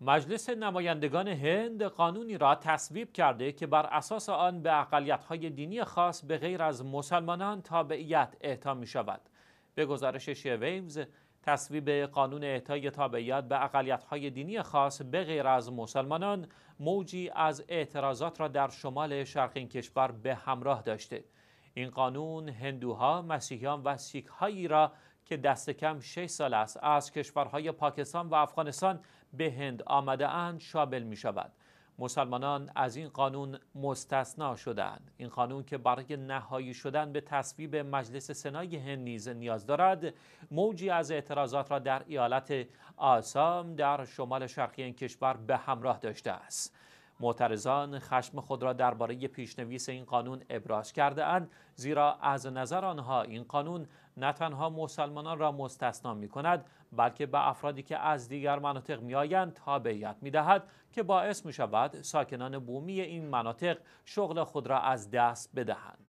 مجلس نمایندگان هند قانونی را تصویب کرده که بر اساس آن به اقلیت‌های دینی خاص به غیر از مسلمانان تابعیت اعطا می به گزارش شیویمز، تصویب قانون اعطای تابعیت به اقلیت‌های دینی خاص به غیر از مسلمانان موجی از اعتراضات را در شمال شرق این کشور به همراه داشته. این قانون هندوها، مسیحیان و سیکهایی را که دست کم 6 سال است از کشورهای پاکستان و افغانستان به هند آمده اند شامل می شود. مسلمانان از این قانون مستثنا شدند این قانون که برای نهایی شدن به تصویب مجلس سنای هند نیز نیاز دارد موجی از اعتراضات را در ایالت آسام در شمال شرقی این کشور به همراه داشته است معترضان خشم خود را درباره پیشنویس این قانون ابراز کرده اند زیرا از نظر آنها این قانون نه تنها مسلمانان را مستثنا می کند بلکه به افرادی که از دیگر مناطق می آیند تابعیت می دهد که باعث می شود ساکنان بومی این مناطق شغل خود را از دست بدهند